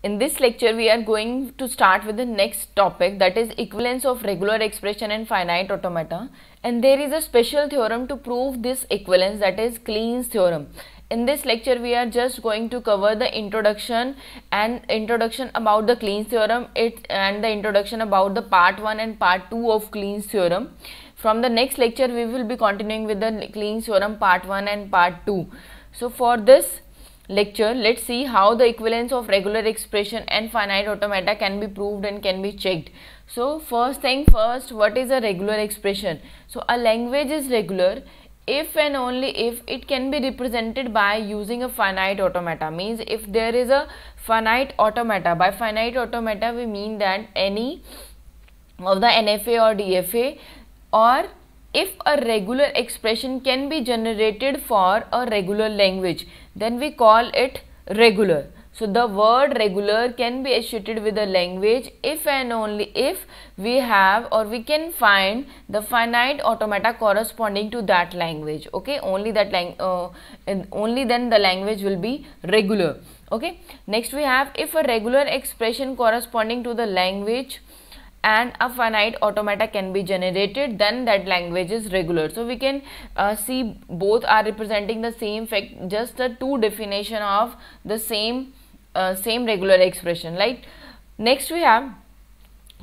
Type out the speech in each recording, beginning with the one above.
In this lecture, we are going to start with the next topic that is equivalence of regular expression and finite automata. And there is a special theorem to prove this equivalence that is Kleene's theorem. In this lecture, we are just going to cover the introduction and introduction about the Kleene's theorem it, and the introduction about the part 1 and part 2 of Kleene's theorem. From the next lecture, we will be continuing with the Kleene's theorem part 1 and part 2. So for this, lecture, let's see how the equivalence of regular expression and finite automata can be proved and can be checked. So first thing first, what is a regular expression? So a language is regular if and only if it can be represented by using a finite automata means if there is a finite automata by finite automata we mean that any of the NFA or DFA or if a regular expression can be generated for a regular language then we call it regular so the word regular can be associated with a language if and only if we have or we can find the finite automata corresponding to that language okay only that lang uh, only then the language will be regular okay next we have if a regular expression corresponding to the language and a finite automata can be generated then that language is regular so we can uh, see both are representing the same fact just the two definition of the same uh, same regular expression right next we have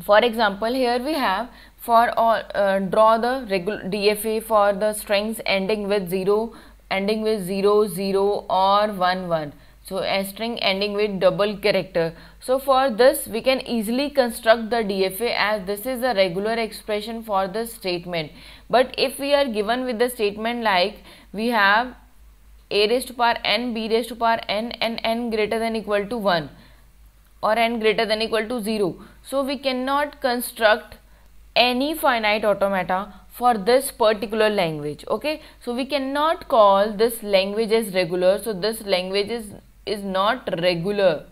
for example here we have for all uh, draw the regular dfa for the strings ending with 0 ending with 0 0 or 1 1 so a string ending with double character so for this we can easily construct the dfa as this is a regular expression for the statement but if we are given with the statement like we have a raised to power n b raised to power n and n greater than equal to 1 or n greater than equal to 0 so we cannot construct any finite automata for this particular language okay so we cannot call this language as regular so this language is is not regular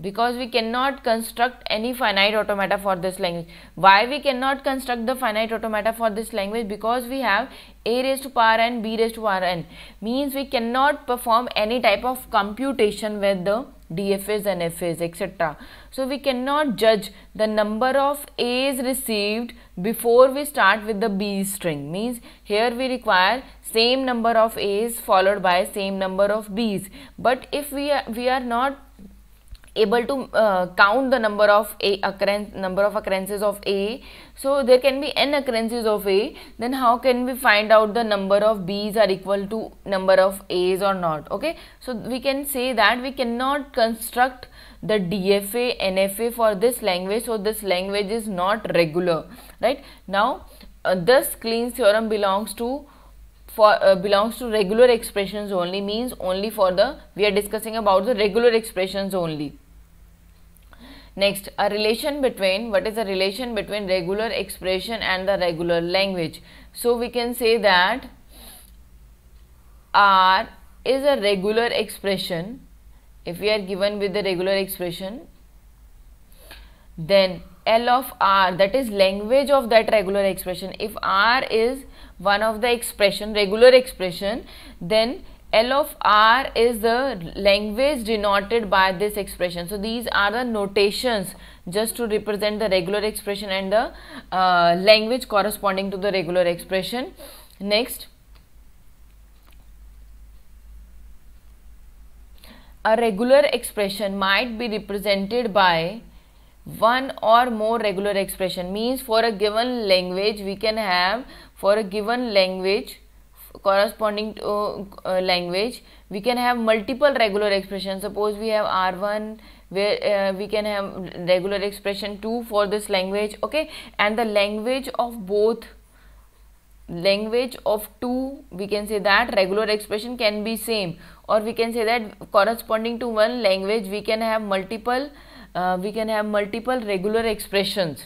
because we cannot construct any finite automata for this language. Why we cannot construct the finite automata for this language? Because we have a raised to power n, b raised to power n. Means we cannot perform any type of computation with the DFAs and FAs etc. So we cannot judge the number of A's received before we start with the B string means here we require same number of A's followed by same number of B's but if we are, we are not able to uh, count the number of a occurrence number of occurrences of a so there can be n occurrences of a then how can we find out the number of b's are equal to number of a's or not okay so we can say that we cannot construct the dfa nfa for this language so this language is not regular right now uh, this clean theorem belongs to for uh, belongs to regular expressions only means only for the we are discussing about the regular expressions only Next, a relation between, what is the relation between regular expression and the regular language? So, we can say that R is a regular expression. If we are given with the regular expression, then L of R that is language of that regular expression. If R is one of the expression, regular expression, then L of R is the language denoted by this expression. So these are the notations just to represent the regular expression and the uh, language corresponding to the regular expression. Next, a regular expression might be represented by one or more regular expression means for a given language we can have for a given language corresponding to uh, language we can have multiple regular expressions suppose we have r1 where uh, we can have regular expression 2 for this language okay and the language of both language of two we can say that regular expression can be same or we can say that corresponding to one language we can have multiple uh, we can have multiple regular expressions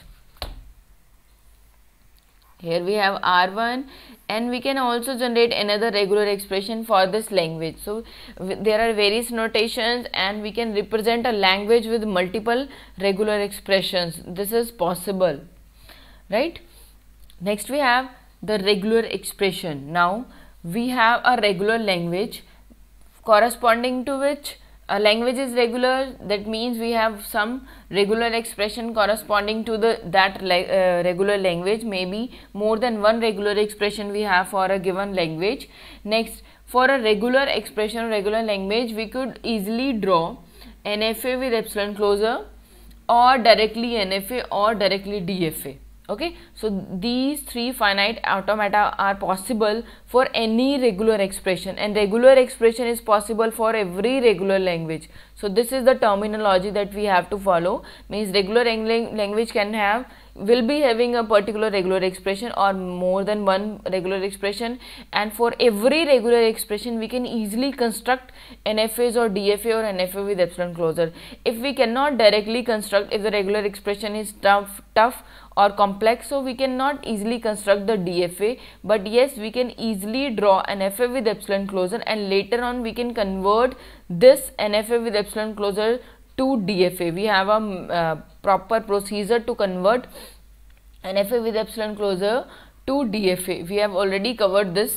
here we have R1 and we can also generate another regular expression for this language. So there are various notations and we can represent a language with multiple regular expressions. This is possible, right? Next we have the regular expression. Now we have a regular language corresponding to which a language is regular that means we have some regular expression corresponding to the that uh, regular language maybe more than one regular expression we have for a given language next for a regular expression or regular language we could easily draw NFA with epsilon closure or directly NFA or directly DFA okay so these three finite automata are possible for any regular expression and regular expression is possible for every regular language so this is the terminology that we have to follow means regular language can have will be having a particular regular expression or more than one regular expression and for every regular expression we can easily construct NFAs or DFA or NFA with epsilon closure. If we cannot directly construct if the regular expression is tough, tough or complex so we cannot easily construct the DFA but yes we can easily draw an FA with epsilon closure and later on we can convert this NFA with epsilon closure to DFA. We have a uh, proper procedure to convert NFA with epsilon closure to DFA. We have already covered this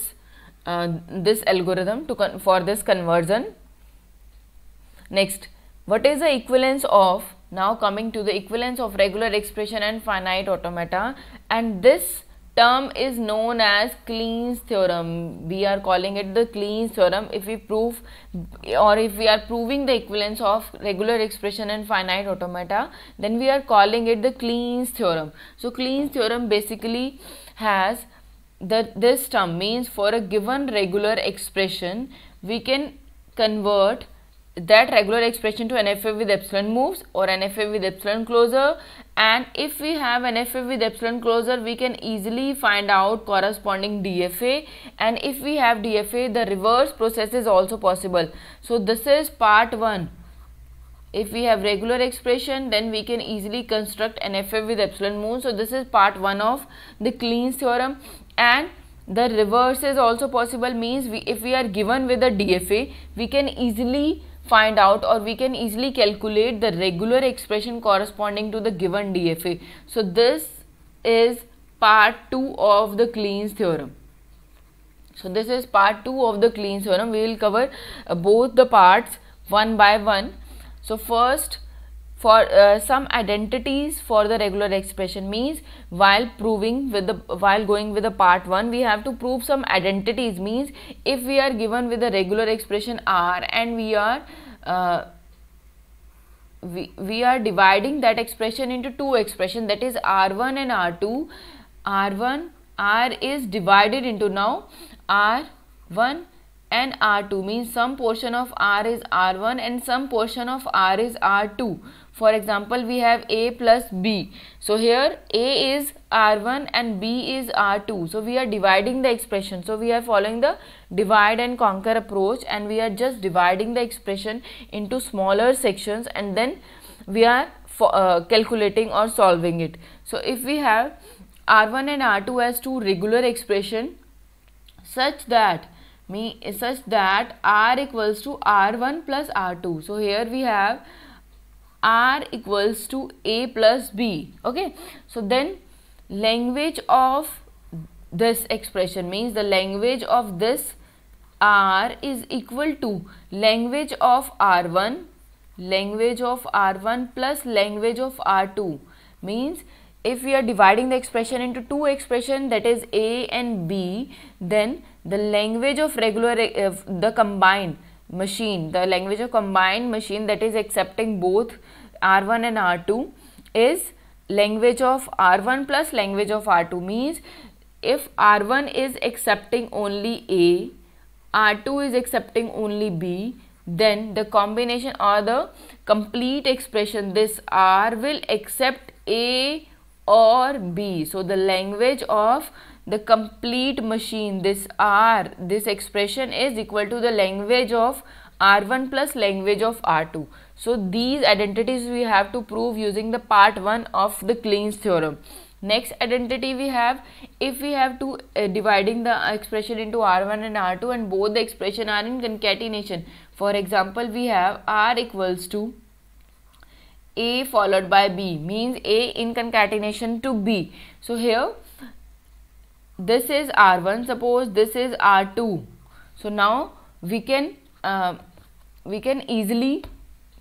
uh, this algorithm to for this conversion. Next, what is the equivalence of now coming to the equivalence of regular expression and finite automata and this term is known as Clean's theorem. We are calling it the Clean's theorem if we prove or if we are proving the equivalence of regular expression and finite automata then we are calling it the Clean's theorem. So Clean's theorem basically has that this term means for a given regular expression we can convert that regular expression to NFA with epsilon moves or NFA with epsilon closure and if we have NFA with epsilon closure we can easily find out corresponding DFA and if we have DFA the reverse process is also possible. So this is part 1. If we have regular expression then we can easily construct NFA with epsilon moves. So this is part 1 of the Clean's theorem and the reverse is also possible means we, if we are given with a DFA, we can easily find out or we can easily calculate the regular expression corresponding to the given DFA. So this is part 2 of the Kleene theorem. So this is part 2 of the Kleene theorem. We will cover uh, both the parts one by one. So first for uh, some identities for the regular expression means while proving with the while going with the part 1 we have to prove some identities means if we are given with the regular expression r and we are uh, we, we are dividing that expression into two expression that is r1 and r2 r1 r is divided into now r1 and R2 means some portion of R is R1 and some portion of R is R2 for example, we have A plus B. So here A is R1 and B is R2. So we are dividing the expression. So we are following the divide and conquer approach and we are just dividing the expression into smaller sections and then we are uh, calculating or solving it. So if we have R1 and R2 as two regular expression such that me such that R equals to R1 plus R2. So here we have r equals to a plus b okay so then language of this expression means the language of this r is equal to language of r1 language of r1 plus language of r2 means if we are dividing the expression into two expression that is a and b then the language of regular uh, the combined machine the language of combined machine that is accepting both r1 and r2 is language of r1 plus language of r2 means if r1 is accepting only a r2 is accepting only b then the combination or the complete expression this r will accept a or b so the language of the complete machine this r this expression is equal to the language of r1 plus language of r2 so these identities we have to prove using the part 1 of the Kleene's theorem next identity we have if we have to uh, dividing the expression into r1 and r2 and both the expression are in concatenation for example we have r equals to a followed by b means a in concatenation to b so here this is r1 suppose this is r2 so now we can uh, we can easily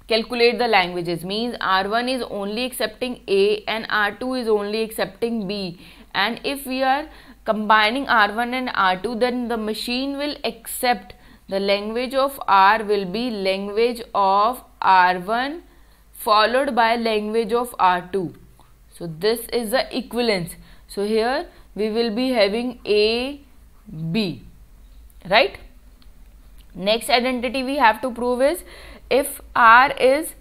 calculate the languages means r1 is only accepting a and r2 is only accepting b and if we are combining r1 and r2 then the machine will accept the language of r will be language of r1 followed by language of r2 so this is the equivalence so here we will be having a b right next identity we have to prove is if r is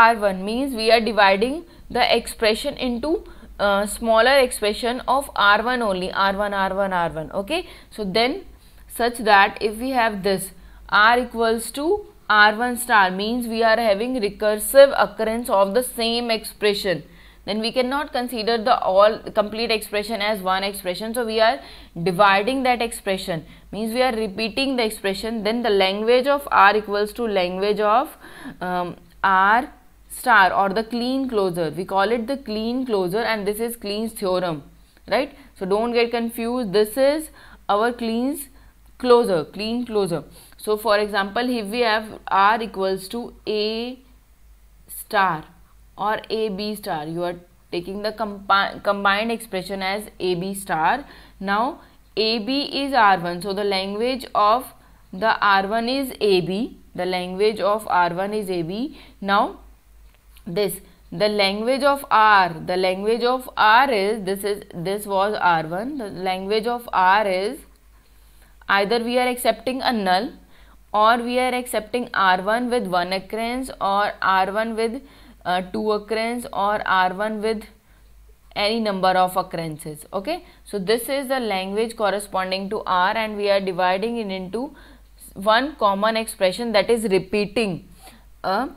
r1 means we are dividing the expression into uh, smaller expression of r1 only r1 r1 r1 okay so then such that if we have this r equals to r1 star means we are having recursive occurrence of the same expression then we cannot consider the all complete expression as one expression so we are dividing that expression means we are repeating the expression then the language of r equals to language of um, r star or the clean closure we call it the clean closure and this is Kleene's theorem right so don't get confused this is our Kleene's closure clean closure so for example if we have r equals to a star or AB star. You are taking the combi combined expression as AB star. Now AB is R1. So the language of the R1 is AB. The language of R1 is AB. Now this the language of R the language of R is this is this was R1 the language of R is either we are accepting a null or we are accepting R1 with one occurrence or R1 with uh, two occurrence or R1 with any number of occurrences okay so this is the language corresponding to R and we are dividing it into one common expression that is repeating uh,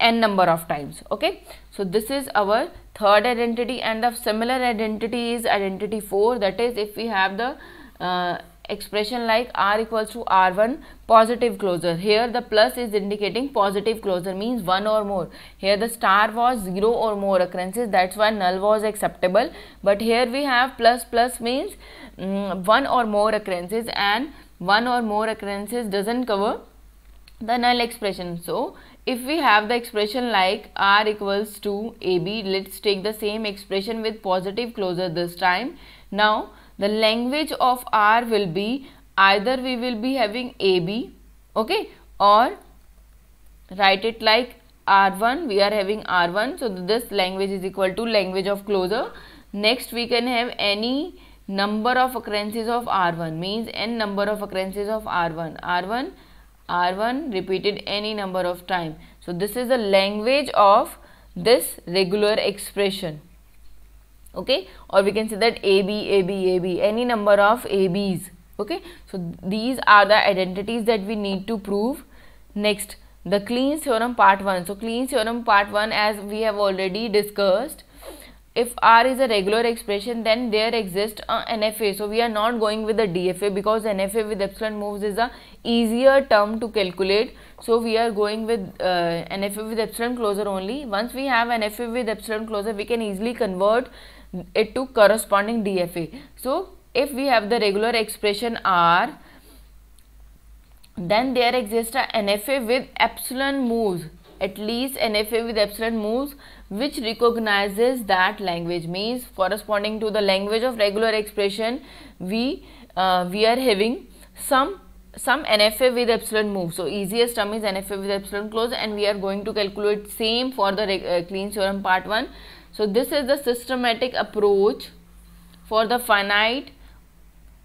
n number of times okay so this is our third identity and the similar identity is identity 4 that is if we have the uh, expression like R equals to R1 positive closure. Here the plus is indicating positive closure means 1 or more. Here the star was 0 or more occurrences that's why null was acceptable. But here we have plus plus means um, 1 or more occurrences and 1 or more occurrences doesn't cover the null expression. So if we have the expression like R equals to AB let's take the same expression with positive closure this time. Now the language of R will be either we will be having AB okay or write it like R1 we are having R1 so this language is equal to language of closure next we can have any number of occurrences of R1 means n number of occurrences of R1 R1 R1 repeated any number of time so this is the language of this regular expression okay or we can say that AB, AB, AB, any number of ABs okay. So, these are the identities that we need to prove. Next, the clean theorem part 1. So, clean theorem part 1 as we have already discussed if R is a regular expression then there exists a NFA. So, we are not going with the DFA because NFA with epsilon moves is a easier term to calculate. So, we are going with uh, NFA with epsilon closure only. Once we have NFA with epsilon closure, we can easily convert it to corresponding DFA. So if we have the regular expression R, then there exists a NFA with epsilon moves, at least NFA with epsilon moves which recognizes that language means corresponding to the language of regular expression we uh, we are having some some NFA with epsilon move. So easiest term is NFA with epsilon close and we are going to calculate same for the uh, clean theorem part 1. So this is the systematic approach for the finite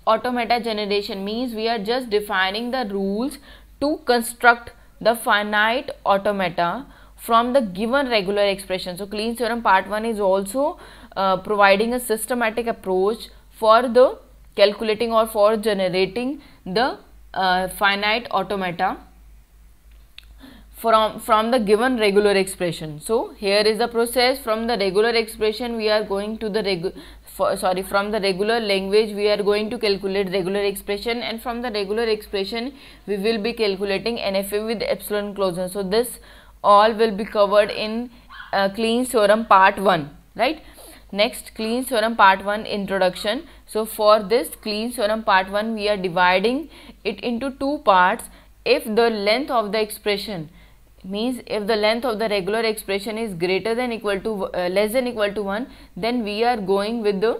automata generation means we are just defining the rules to construct the finite automata from the given regular expression. So clean theorem part 1 is also uh, providing a systematic approach for the calculating or for generating the uh, finite automata from, from the given regular expression. So, here is the process from the regular expression we are going to the regular sorry from the regular language we are going to calculate regular expression and from the regular expression we will be calculating NFA with epsilon closure. So, this all will be covered in uh, clean theorem part 1 right. Next clean theorem part 1 introduction. So, for this clean theorem part 1 we are dividing it into two parts if the length of the expression means if the length of the regular expression is greater than equal to uh, less than equal to 1 then we are going with the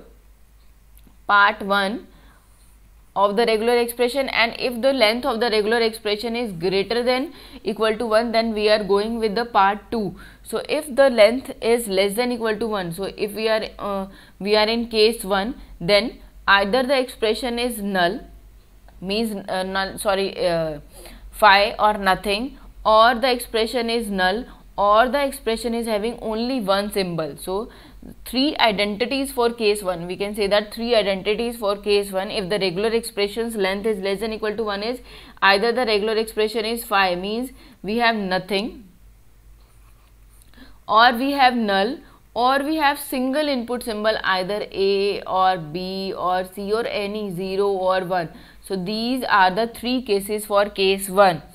part 1 of the regular expression and if the length of the regular expression is greater than equal to 1 then we are going with the part 2 so if the length is less than equal to 1 so if we are uh, we are in case 1 then either the expression is null means uh, null sorry uh, phi or nothing or the expression is null or the expression is having only one symbol so three identities for case 1 we can say that three identities for case 1 if the regular expressions length is less than equal to 1 is either the regular expression is 5 means we have nothing or we have null or we have single input symbol either a or b or c or any 0 or 1 so these are the three cases for case 1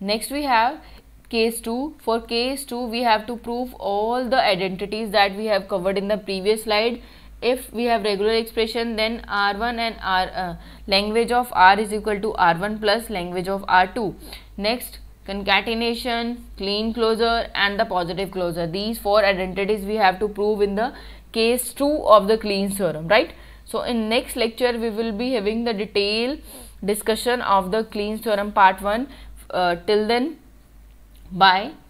Next we have case 2. For case 2 we have to prove all the identities that we have covered in the previous slide. If we have regular expression then R1 and R uh, language of R is equal to R1 plus language of R2. Next concatenation, clean closure and the positive closure. These four identities we have to prove in the case 2 of the clean theorem, right? So in next lecture we will be having the detail discussion of the clean theorem part 1 uh, till then bye